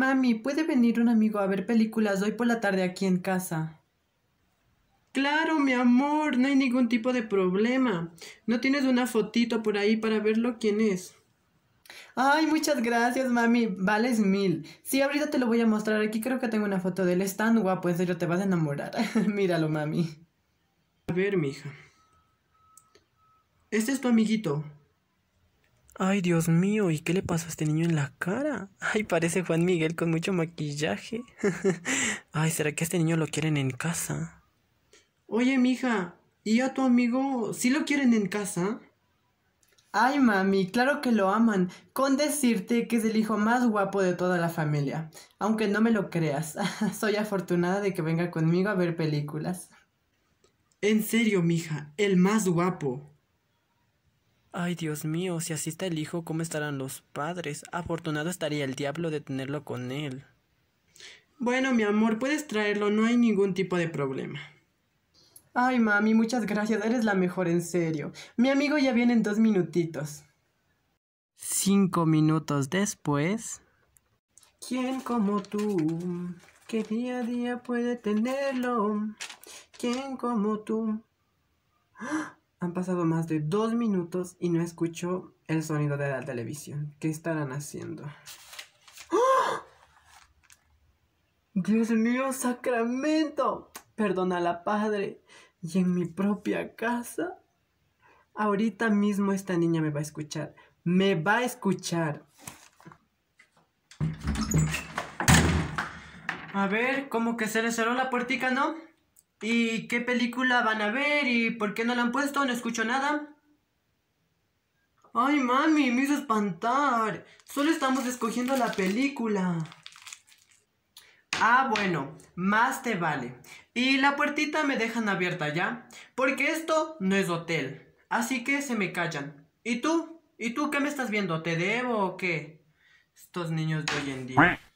mami, ¿puede venir un amigo a ver películas hoy por la tarde aquí en casa? Claro, mi amor, no hay ningún tipo de problema. ¿No tienes una fotito por ahí para verlo quién es? Ay, muchas gracias, mami. Vales mil. Sí, ahorita te lo voy a mostrar. Aquí creo que tengo una foto de él. Es tan guapo, pues, en te vas a enamorar. Míralo, mami. A ver, mija. Este es tu amiguito. Ay, Dios mío, ¿y qué le pasó a este niño en la cara? Ay, parece Juan Miguel con mucho maquillaje. Ay, ¿será que a este niño lo quieren en casa? Oye, mija, ¿y a tu amigo sí lo quieren en casa? Ay, mami, claro que lo aman, con decirte que es el hijo más guapo de toda la familia. Aunque no me lo creas, soy afortunada de que venga conmigo a ver películas. En serio, mija, el más guapo. Ay, Dios mío, si así está el hijo, ¿cómo estarán los padres? Afortunado estaría el diablo de tenerlo con él. Bueno, mi amor, puedes traerlo, no hay ningún tipo de problema. Ay, mami, muchas gracias, eres la mejor, en serio. Mi amigo ya viene en dos minutitos. Cinco minutos después. ¿Quién como tú? ¿Qué día a día puede tenerlo. ¿Quién como tú? ¡Ah! Han pasado más de dos minutos y no escucho el sonido de la televisión. ¿Qué estarán haciendo? ¡Ah! Dios mío, sacramento. Perdona la Padre. Y en mi propia casa. Ahorita mismo esta niña me va a escuchar. Me va a escuchar. A ver, ¿cómo que se le cerró la puertica, ¿no? ¿Y qué película van a ver? ¿Y por qué no la han puesto? No escucho nada. Ay, mami, me hizo espantar. Solo estamos escogiendo la película. Ah, bueno, más te vale. Y la puertita me dejan abierta ya, porque esto no es hotel. Así que se me callan. ¿Y tú? ¿Y tú qué me estás viendo? ¿Te debo o qué? Estos niños de hoy en día.